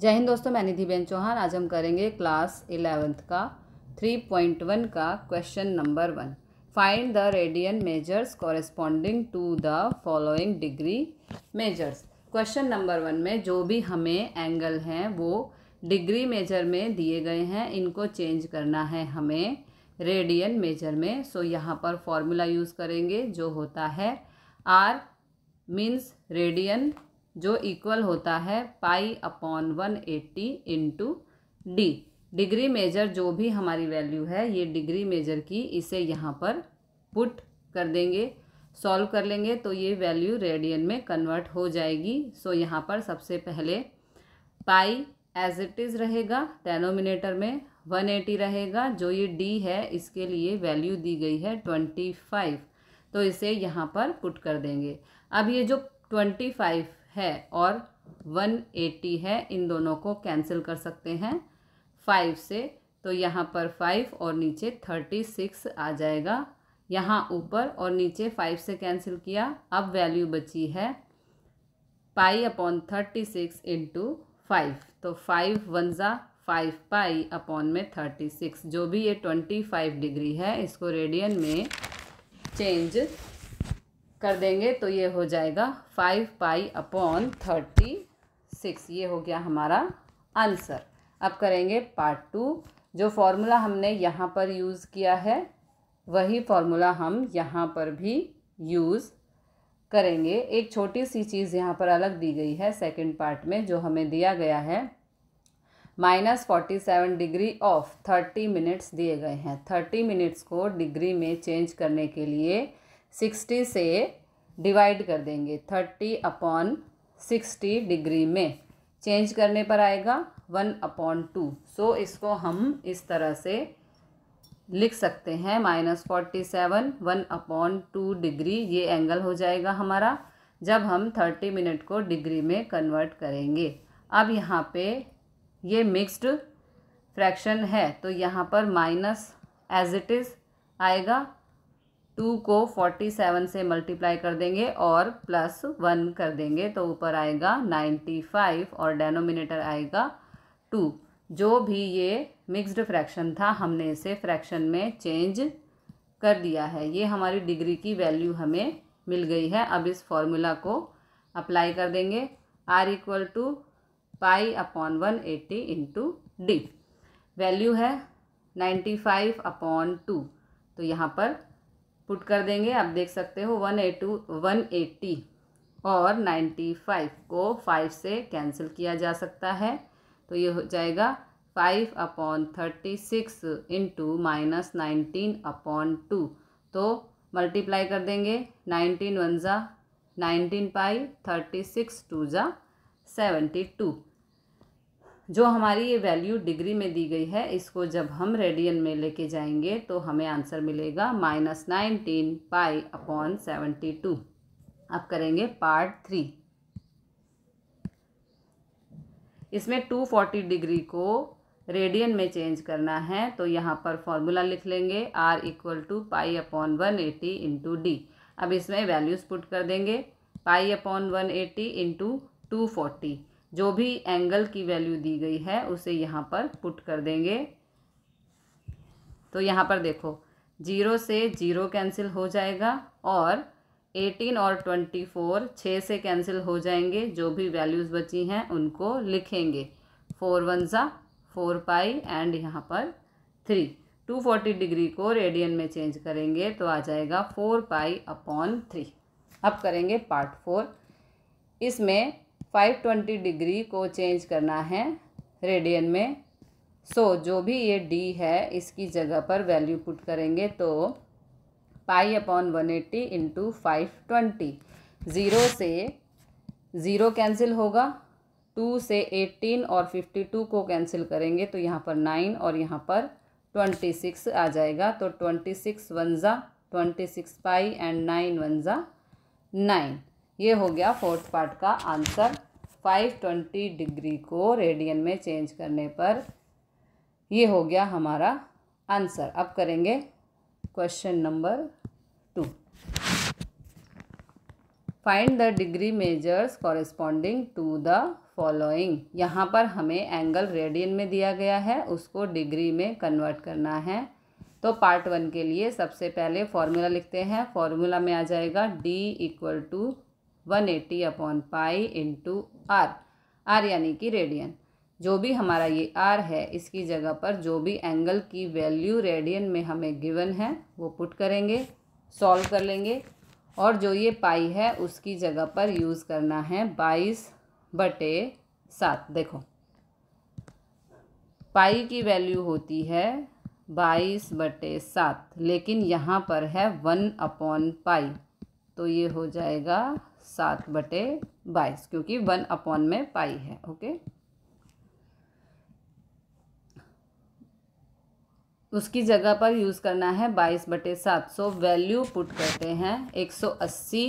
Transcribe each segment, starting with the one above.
जय हिंद दोस्तों मैं निधि बेन चौहान आज हम करेंगे क्लास इलेवेंथ का थ्री पॉइंट वन का question number one find the radian measures corresponding to the following degree measures question number one में जो भी हमें एंगल हैं वो डिग्री मेजर में दिए गए हैं इनको चेंज करना है हमें रेडियन मेजर में सो यहाँ पर फॉर्मूला यूज़ करेंगे जो होता है आर मीन्स रेडियन जो इक्वल होता है pi upon one eighty into D degree measure जो भी हमारी वैल्यू है ये डिग्री मेजर की इसे यहाँ पर पुट कर देंगे सॉल्व कर लेंगे तो ये वैल्यू रेडियन में कन्वर्ट हो जाएगी सो यहाँ पर सबसे पहले पाई एज इट इज़ रहेगा टेनोमिनेटर में वन एटी रहेगा जो ये डी है इसके लिए वैल्यू दी गई है ट्वेंटी फाइव तो इसे यहाँ पर पुट कर देंगे अब ये जो ट्वेंटी फाइव है और 180 है इन दोनों को कैंसिल कर सकते हैं फाइव से तो यहाँ पर फाइव और नीचे थर्टी सिक्स आ जाएगा यहाँ ऊपर और नीचे फाइव से कैंसिल किया अब वैल्यू बची है pi upon thirty six into five तो फाइव ज़ा फाइव पाई अपॉन में थर्टी सिक्स जो भी ये ट्वेंटी फाइव डिग्री है इसको रेडियन में चेंज कर देंगे तो ये हो जाएगा five pi upon thirty six ये हो गया हमारा आंसर अब करेंगे पार्ट टू जो फॉर्मूला हमने यहाँ पर यूज़ किया है वही फॉर्मूला हम यहाँ पर भी यूज़ करेंगे एक छोटी सी चीज़ यहाँ पर अलग दी गई है सेकंड पार्ट में जो हमें दिया गया है minus forty seven degree of thirty minutes दिए गए हैं थर्टी मिनट्स को डिग्री में चेंज करने के लिए सिक्सटी से डिवाइड कर देंगे थर्टी अपॉन सिक्सटी डिग्री में चेंज करने पर आएगा वन अपॉन टू सो इसको हम इस तरह से लिख सकते हैं minus forty seven one upon two degree ये एंगल हो जाएगा हमारा जब हम थर्टी मिनट को डिग्री में कन्वर्ट करेंगे अब यहाँ पे ये मिक्स्ड फ्रैक्शन है तो यहाँ पर माइनस एज इट इज़ आएगा टू को फोर्टी सेवन से मल्टीप्लाई कर देंगे और प्लस वन कर देंगे तो ऊपर आएगा नाइन्टी फाइव और डेनोमिनेटर आएगा टू जो भी ये मिक्स्ड फ्रैक्शन था हमने इसे फ्रैक्शन में चेंज कर दिया है ये हमारी डिग्री की वैल्यू हमें मिल गई है अब इस फॉर्मूला को अप्लाई कर देंगे R equal to pi upon one eighty into D value है नाइन्टी फाइव अपॉन टू तो यहाँ पर पुट कर देंगे आप देख सकते हो one eight two one eighty और नाइन्टी फाइव को फाइव से कैंसिल किया जा सकता है तो ये हो जाएगा five upon thirty six into minus nineteen upon two तो मल्टीप्लाई कर देंगे नाइनटीन वन ज़ा nineteen pi thirty six two ज़ा सेवेंटी टू जो हमारी ये वैल्यू डिग्री में दी गई है इसको जब हम रेडियन में लेके जाएंगे तो हमें आंसर मिलेगा minus nineteen pi upon seventy two अब करेंगे पार्ट थ्री इसमें टू फोर्टी डिग्री को रेडियन में चेंज करना है तो यहाँ पर फॉर्मूला लिख लेंगे R equal to pi upon one eighty into D अब इसमें वैल्यूज़ पुट कर देंगे pi upon one eighty into two forty जो भी एंगल की वैल्यू दी गई है उसे यहाँ पर पुट कर देंगे तो यहाँ पर देखो जीरो से जीरो कैंसिल हो जाएगा और एटीन और ट्वेंटी फोर छः से कैंसिल हो जाएंगे जो भी वैल्यूज़ बची हैं उनको लिखेंगे four one four pi and यहाँ पर थ्री टू फोर्टी डिग्री को रेडियन में चेंज करेंगे तो आ जाएगा फोर पाई अपॉन थ्री अब करेंगे पार्ट फोर इसमें फ़ाइव ट्वेंटी डिग्री को चेंज करना है रेडियन में सो so, जो भी ये डी है इसकी जगह पर वैल्यू पुट करेंगे तो pi upon one eighty into five twenty zero से ज़ीरो कैंसिल होगा टू से एटीन और फिफ्टी टू को कैंसिल करेंगे तो यहाँ पर नाइन और यहाँ पर ट्वेंटी सिक्स आ जाएगा तो ट्वेंटी सिक्स वन ज़ा twenty six pi and nine one ज़ा नाइन ये हो गया फोर्थ पार्ट का आंसर 520 डिग्री को रेडियन में चेंज करने पर ये हो गया हमारा आंसर अब करेंगे question number two find the degree measures corresponding to the following यहाँ पर हमें एंगल रेडियन में दिया गया है उसको डिग्री में कन्वर्ट करना है तो पार्ट वन के लिए सबसे पहले फॉर्मूला लिखते हैं फॉर्मूला में आ जाएगा D equal to one eighty upon pi into R R यानी कि रेडियन जो भी हमारा ये आर है इसकी जगह पर जो भी एंगल की वैल्यू रेडियन में हमें गिवन है वो पुट करेंगे सॉल्व कर लेंगे और जो ये पाई है उसकी जगह पर यूज़ करना है बाईस बटे सात देखो पाई की वैल्यू होती है बाईस बटे सात लेकिन यहाँ पर है वन अपॉन पाई तो ये हो जाएगा सात बटे बाईस क्योंकि वन अपॉन में पाई है ओके उसकी जगह पर यूज़ करना है बाईस बटे सात सो वैल्यू पुट करते हैं एक सौ अस्सी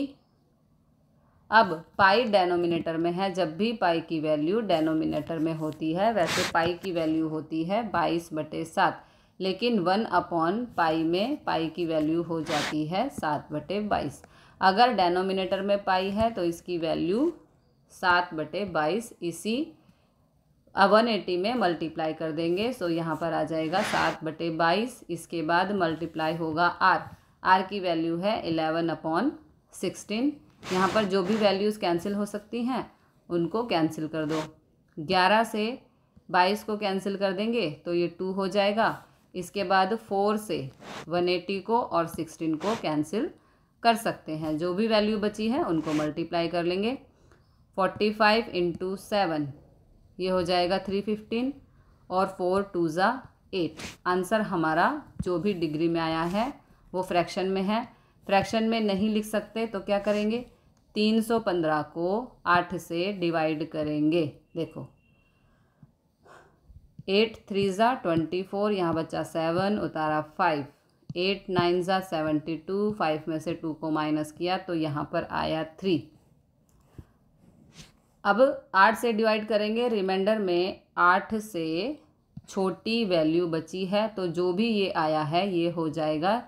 अब पाई डेनोमिनेटर में है जब भी पाई की वैल्यू डेनोमिनेटर में होती है वैसे पाई की वैल्यू होती है बाईस बटे सात लेकिन वन अपॉन पाई में पाई की वैल्यू हो जाती है सात बटे बाईस अगर डेनोमिनेटर में पाई है तो इसकी वैल्यू सात बटे बाईस इसी वन एटी में मल्टीप्लाई कर देंगे सो यहाँ पर आ जाएगा सात बटे बाईस इसके बाद मल्टीप्लाई होगा आर आर की वैल्यू है इलेवन अपॉन सिक्सटीन यहाँ पर जो भी वैल्यूज़ कैंसिल हो सकती हैं उनको कैंसिल कर दो ग्यारह से बाईस को कैंसिल कर देंगे तो ये टू हो जाएगा इसके बाद फोर से वन एटी को और सिक्सटीन को कैंसिल कर सकते हैं जो भी वैल्यू बची है उनको मल्टीप्लाई कर लेंगे फोर्टी फाइव इंटू सेवन ये हो जाएगा थ्री फिफ्टीन और फोर टू ज़ा एट आंसर हमारा जो भी डिग्री में आया है वो फ्रैक्शन में है फ्रैक्शन में नहीं लिख सकते तो क्या करेंगे तीन सौ पंद्रह को आठ से डिवाइड करेंगे देखो एट थ्री ज़ा ट्वेंटी फोर यहाँ बचा सेवन उतारा फाइव एट नाइन ज़ा सेवेंटी टू फाइव में से टू को माइनस किया तो यहाँ पर आया थ्री अब आठ से डिवाइड करेंगे रिमाइंडर में आठ से छोटी वैल्यू बची है तो जो भी ये आया है ये हो जाएगा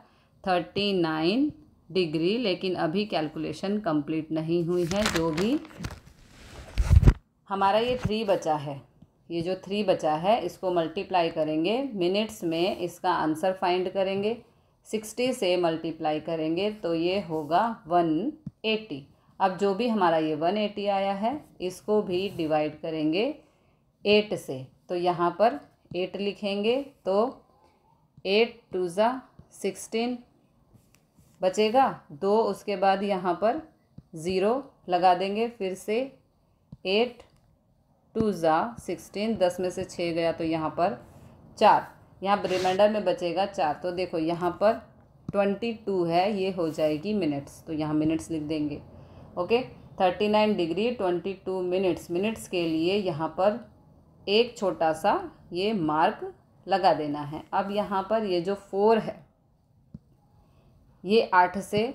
थर्टी नाइन डिग्री लेकिन अभी कैलकुलेशन कंप्लीट नहीं हुई है जो भी हमारा ये थ्री बचा है ये जो थ्री बचा है इसको मल्टीप्लाई करेंगे मिनट्स में इसका आंसर फाइंड करेंगे सिक्सटी से मल्टीप्लाई करेंगे तो ये होगा वन एटी अब जो भी हमारा ये वन एटी आया है इसको भी डिवाइड करेंगे एट से तो यहाँ पर एट लिखेंगे तो एट टू ज़ा सिक्सटीन बचेगा दो उसके बाद यहाँ पर ज़ीरो लगा देंगे फिर से एट टू ज़ा सिक्सटीन दस में से छः गया तो यहाँ पर चार यहाँ रिमाइंडर में बचेगा चार तो देखो यहाँ पर ट्वेंटी टू है ये हो जाएगी मिनट्स तो यहाँ मिनट्स लिख देंगे okay thirty nine degree twenty two minutes minutes के लिए यहाँ पर एक छोटा सा ये मार्क लगा देना है अब यहाँ पर ये जो फोर है ये आठ से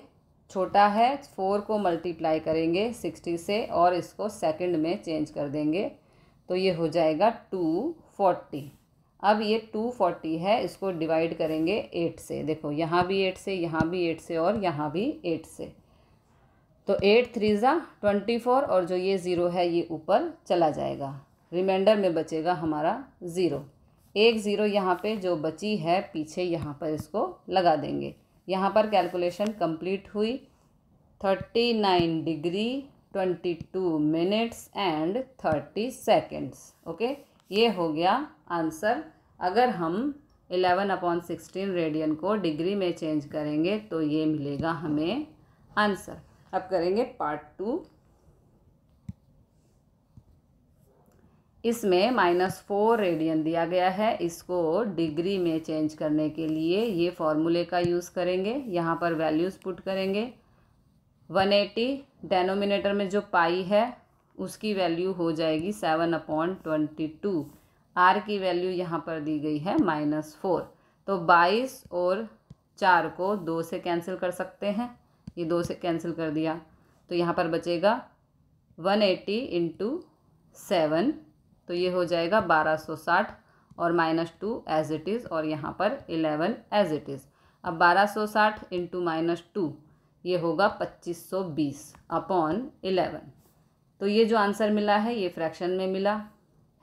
छोटा है फोर को मल्टीप्लाई करेंगे सिक्सटी से और इसको सेकंड में चेंज कर देंगे तो ये हो जाएगा टू फोर्टी अब ये टू फोर्टी है इसको डिवाइड करेंगे एट से देखो यहाँ भी एट से यहाँ भी एट से और यहाँ भी एट से तो एट थ्री ज़ा ट्वेंटी फोर और जो ये ज़ीरो है ये ऊपर चला जाएगा रिमाइंडर में बचेगा हमारा ज़ीरो एक ज़ीरो यहाँ पे जो बची है पीछे यहाँ पर इसको लगा देंगे यहाँ पर कैलकुलेशन कंप्लीट हुई thirty nine degree twenty two minutes and thirty seconds okay ये हो गया आंसर अगर हम एलेवन अपॉन सिक्सटीन रेडियन को डिग्री में चेंज करेंगे तो ये मिलेगा हमें आंसर अब करेंगे पार्ट टू इसमें माइनस फोर रेडियन दिया गया है इसको डिग्री में चेंज करने के लिए ये फॉर्मूले का यूज़ करेंगे यहाँ पर वैल्यूज़ पुट करेंगे वन एटी डेनोमिनेटर में जो पाई है उसकी वैल्यू हो जाएगी seven upon twenty two R की वैल्यू यहाँ पर दी गई है माइनस फोर तो बाईस और चार को दो से कैंसिल कर सकते हैं ये दो से कैंसिल कर दिया तो यहाँ पर बचेगा वन एटी इंटू सेवन तो ये हो जाएगा बारह सौ साठ और minus two as it is और यहाँ पर इलेवन एज इट इज़ अब बारह सौ साठ इंटू माइनस टू ये होगा पच्चीस सौ बीस अपॉन इलेवन तो ये जो आंसर मिला है ये फ्रैक्शन में मिला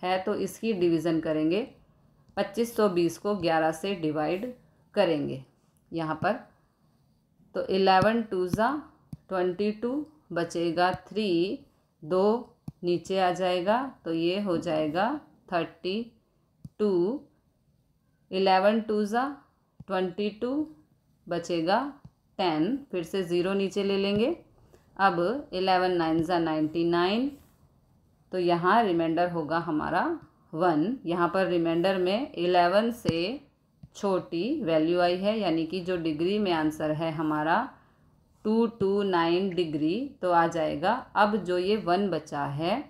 है तो इसकी डिवीज़न करेंगे 2520 को 11 से डिवाइड करेंगे यहाँ पर तो 11 टू ज़ा ट्वेंटी टू बचेगा थ्री दो नीचे आ जाएगा तो ये हो जाएगा थर्टी टू इलेवन टू ज़ा ट्वेंटी टू बचेगा टेन फिर से ज़ीरो नीचे ले लेंगे अब इलेवन नाइन ज़ा नाइन्टी नाइन तो यहाँ रिमाइंडर होगा हमारा वन यहाँ पर रिमाइंडर में इलेवन से छोटी वैल्यू आई है यानी कि जो डिग्री में आंसर है हमारा टू टू नाइन डिग्री तो आ जाएगा अब जो ये वन बचा है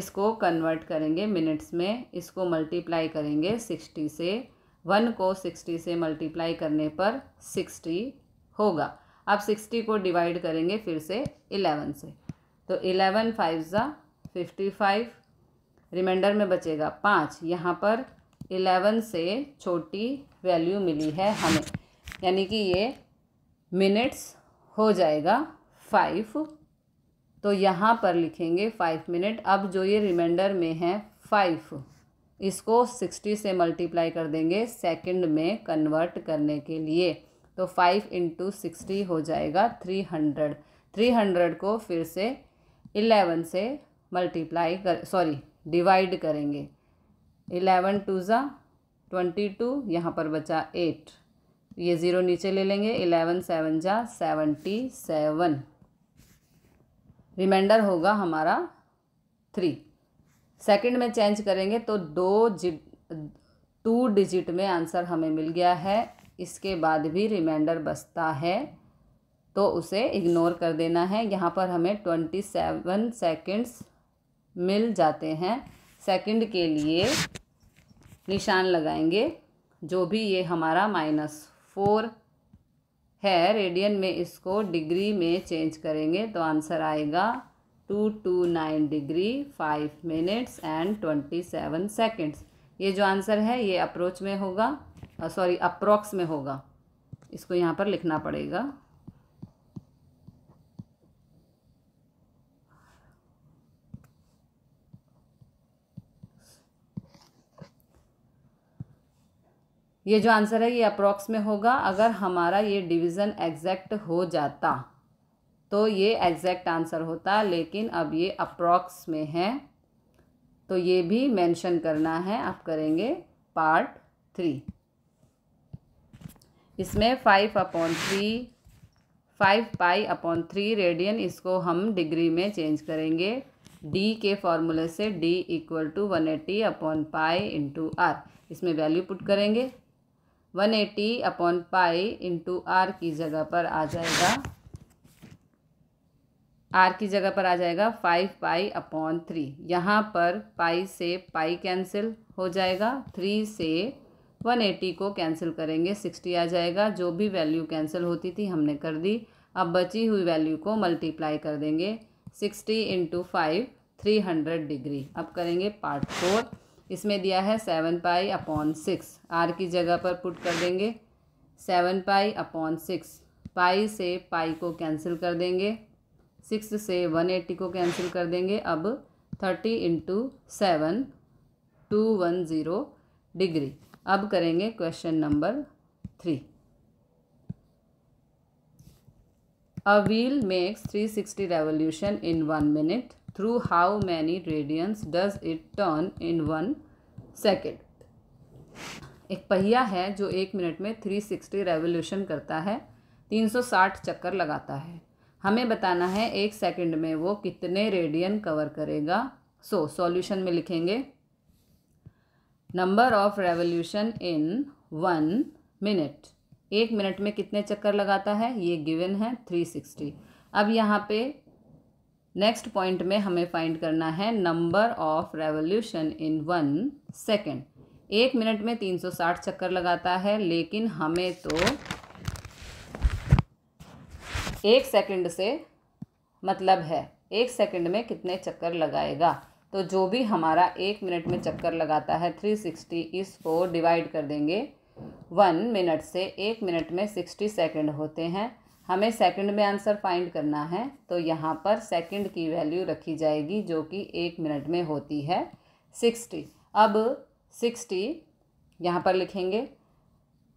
इसको कन्वर्ट करेंगे मिनट्स में इसको मल्टीप्लाई करेंगे सिक्सटी से वन को सिक्सटी से मल्टीप्लाई करने पर सिक्सटी होगा अब सिक्सटी को डिवाइड करेंगे फिर से इलेवन से तो इलेवन फाइव ज़ा फिफ्टी फाइव रिमाइंडर में बचेगा पाँच यहाँ पर इलेवन से छोटी वैल्यू मिली है हमें यानी कि ये मिनट्स हो जाएगा फाइव तो यहाँ पर लिखेंगे फाइव मिनट अब जो ये रिमाइंडर में है फाइव इसको सिक्सटी से मल्टीप्लाई कर देंगे सेकंड में कन्वर्ट करने के लिए तो फाइव इंटू सिक्सटी हो जाएगा थ्री हंड्रेड थ्री हंड्रेड को फिर से इलेवन से मल्टीप्लाई कर सॉरी डिवाइड करेंगे इलेवन टू ज़ा ट्वेंटी टू यहाँ पर बचा एट ये ज़ीरो नीचे ले लेंगे इलेवन सेवन जा सेवेंटी सेवन रिमाइंडर होगा हमारा थ्री सेकंड में चेंज करेंगे तो दो जि टू डिजिट में आंसर हमें मिल गया है इसके बाद भी रिमाइंडर बचता है तो उसे इग्नोर कर देना है यहाँ पर हमें ट्वेंटी सेवन सेकेंड्स मिल जाते हैं सेकंड के लिए निशान लगाएंगे जो भी ये हमारा माइनस फोर है रेडियन में इसको डिग्री में चेंज करेंगे तो आंसर आएगा two two nine degree five minutes and twenty seven seconds ये जो आंसर है ये अप्रोच में होगा सॉरी अप्रॉक्स में होगा इसको यहाँ पर लिखना पड़ेगा ये जो आंसर है ये अप्रॉक्स में होगा अगर हमारा ये डिवीज़न एग्जैक्ट हो जाता तो ये एग्जैक्ट आंसर होता लेकिन अब ये अप्रॉक्स में है तो ये भी मेंशन करना है आप करेंगे पार्ट थ्री इसमें five upon three five pi upon three radian इसको हम डिग्री में चेंज करेंगे डी के फॉर्मूले से D equal to one eighty upon pi into R इसमें वैल्यू पुट करेंगे one eighty upon pi into R की जगह पर आ जाएगा आर की जगह पर आ जाएगा फाइव पाई अपॉन थ्री यहाँ पर पाई से पाई कैंसिल हो जाएगा थ्री से 180 को कैंसिल करेंगे 60 आ जाएगा जो भी वैल्यू कैंसिल होती थी हमने कर दी अब बची हुई वैल्यू को मल्टीप्लाई कर देंगे 60 into five three hundred degree अब करेंगे पार्ट फोर इसमें दिया है seven pi upon six R की जगह पर पुट कर देंगे seven pi upon six pi से पाई को कैंसिल कर देंगे सिक्स से वन एट्टी को कैंसिल कर देंगे अब thirty into seven two one zero degree अब करेंगे question number three a wheel makes 360 revolution in one minute through how many radians does it turn in one second एक पहिया है जो एक मिनट में 360 रेवोल्यूशन करता है 360 चक्कर लगाता है हमें बताना है एक सेकंड में वो कितने रेडियन कवर करेगा सो so, सॉल्यूशन में लिखेंगे number of revolution in one minute एक मिनट में कितने चक्कर लगाता है ये गिवन है थ्री सिक्सटी अब यहाँ पे नेक्स्ट पॉइंट में हमें फाइंड करना है number of revolution in one second एक मिनट में तीन सौ साठ चक्कर लगाता है लेकिन हमें तो एक सेकेंड से मतलब है एक सेकेंड में कितने चक्कर लगाएगा तो जो भी हमारा एक मिनट में चक्कर लगाता है थ्री सिक्सटी इसको डिवाइड कर देंगे वन मिनट से एक मिनट में सिक्सटी सेकेंड होते हैं हमें सेकंड में आंसर फाइंड करना है तो यहाँ पर सेकंड की वैल्यू रखी जाएगी जो कि एक मिनट में होती है सिक्सटी अब सिक्सटी यहाँ पर लिखेंगे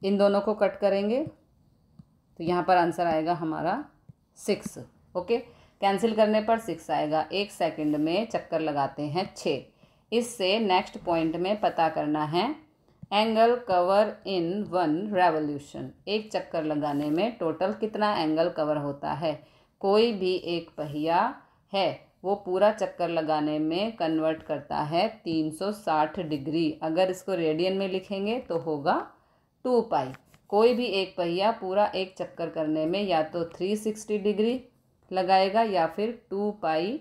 इन दोनों को कट करेंगे तो यहाँ पर आंसर आएगा हमारा सिक्स ओके कैंसिल करने पर सिक्स आएगा एक सेकंड में चक्कर लगाते हैं छः इससे नेक्स्ट पॉइंट में पता करना है angle cover in one revolution एक चक्कर लगाने में टोटल कितना एंगल कवर होता है कोई भी एक पहिया है वो पूरा चक्कर लगाने में कन्वर्ट करता है 360 डिग्री अगर इसको रेडियन में लिखेंगे तो होगा टू पाई कोई भी एक पहिया पूरा एक चक्कर करने में या तो 360 डिग्री लगाएगा या फिर टू पाई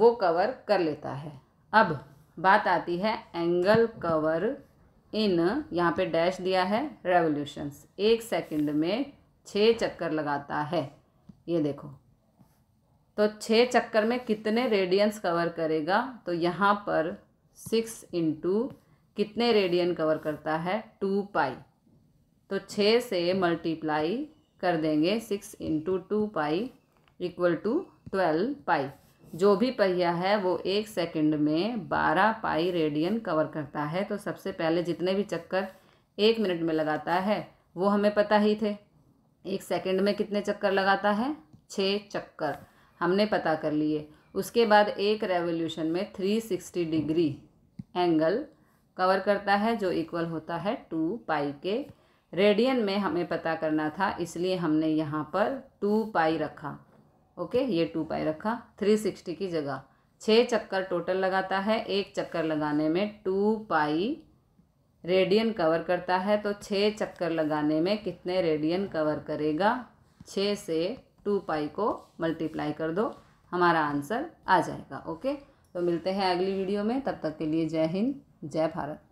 वो कवर कर लेता है अब बात आती है एंगल कवर इन यहाँ पे डैश दिया है रेवोल्यूशंस एक सेकंड में छः चक्कर लगाता है ये देखो तो छः चक्कर में कितने रेडियंस कवर करेगा तो यहाँ पर सिक्स इंटू कितने रेडियन कवर करता है टू पाई तो छः से मल्टीप्लाई कर देंगे six into two pi equal to twelve pi जो भी पहिया है वो एक सेकंड में बारह पाई रेडियन कवर करता है तो सबसे पहले जितने भी चक्कर एक मिनट में लगाता है वो हमें पता ही थे एक सेकंड में कितने चक्कर लगाता है छः चक्कर हमने पता कर लिए उसके बाद एक रेवोल्यूशन में three sixty degree angle cover करता है जो इक्वल होता है टू पाई के रेडियन में हमें पता करना था इसलिए हमने यहाँ पर टू पाई रखा ओके ये टू पाई रखा थ्री सिक्सटी की जगह छः चक्कर टोटल लगाता है एक चक्कर लगाने में टू पाई रेडियन कवर करता है तो छः चक्कर लगाने में कितने रेडियन कवर करेगा छः से टू पाई को मल्टीप्लाई कर दो हमारा आंसर आ जाएगा ओके तो मिलते हैं अगली वीडियो में तब तक के लिए जय हिंद जय भारत